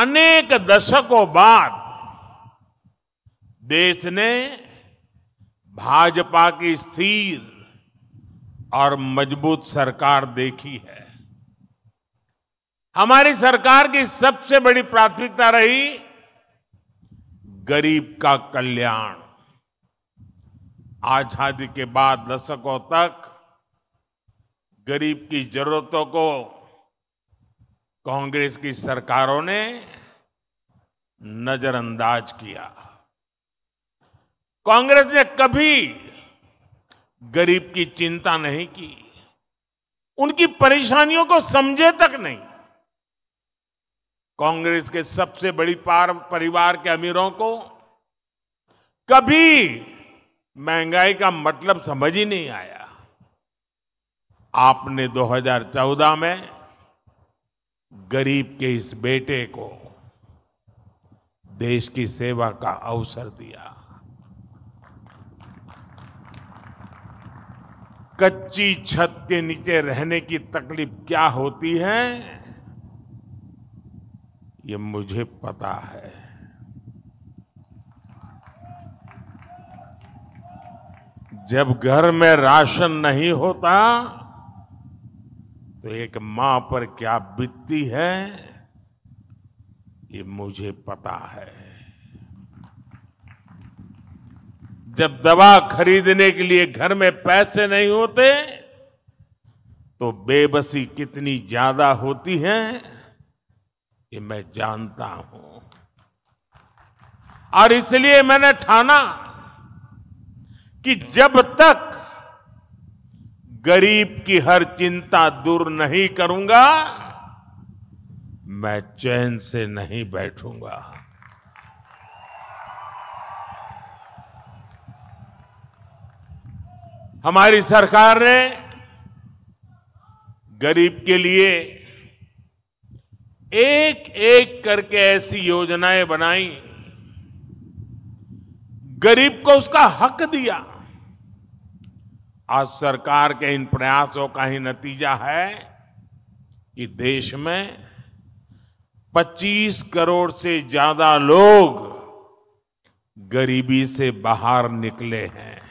अनेक दशकों बाद देश ने भाजपा की स्थिर और मजबूत सरकार देखी है हमारी सरकार की सबसे बड़ी प्राथमिकता रही गरीब का कल्याण आजादी के बाद दशकों तक गरीब की जरूरतों को कांग्रेस की सरकारों ने नजरअंदाज किया कांग्रेस ने कभी गरीब की चिंता नहीं की उनकी परेशानियों को समझे तक नहीं कांग्रेस के सबसे बड़ी पार परिवार के अमीरों को कभी महंगाई का मतलब समझ ही नहीं आया आपने 2014 में गरीब के इस बेटे को देश की सेवा का अवसर दिया कच्ची छत के नीचे रहने की तकलीफ क्या होती है ये मुझे पता है जब घर में राशन नहीं होता तो एक माँ पर क्या बीतती है ये मुझे पता है जब दवा खरीदने के लिए घर में पैसे नहीं होते तो बेबसी कितनी ज्यादा होती है ये मैं जानता हूं और इसलिए मैंने ठाना कि जब तक गरीब की हर चिंता दूर नहीं करूंगा मैं चैन से नहीं बैठूंगा हमारी सरकार ने गरीब के लिए एक एक करके ऐसी योजनाएं बनाई गरीब को उसका हक दिया आज सरकार के इन प्रयासों का ही नतीजा है कि देश में 25 करोड़ से ज्यादा लोग गरीबी से बाहर निकले हैं